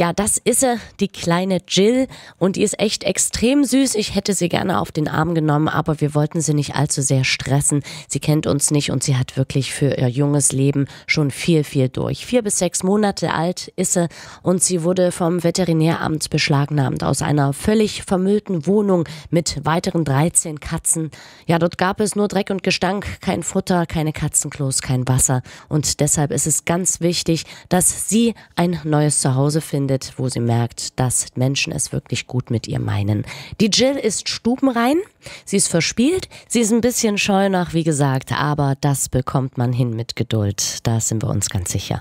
Ja, das ist sie, die kleine Jill. Und die ist echt extrem süß. Ich hätte sie gerne auf den Arm genommen, aber wir wollten sie nicht allzu sehr stressen. Sie kennt uns nicht und sie hat wirklich für ihr junges Leben schon viel, viel durch. Vier bis sechs Monate alt ist sie und sie wurde vom Veterinäramt beschlagnahmt aus einer völlig vermüllten Wohnung mit weiteren 13 Katzen. Ja, dort gab es nur Dreck und Gestank, kein Futter, keine Katzenklos, kein Wasser. Und deshalb ist es ganz wichtig, dass sie ein neues Zuhause findet findet, wo sie merkt, dass Menschen es wirklich gut mit ihr meinen. Die Jill ist stubenrein, sie ist verspielt, sie ist ein bisschen scheu nach, wie gesagt, aber das bekommt man hin mit Geduld. Da sind wir uns ganz sicher.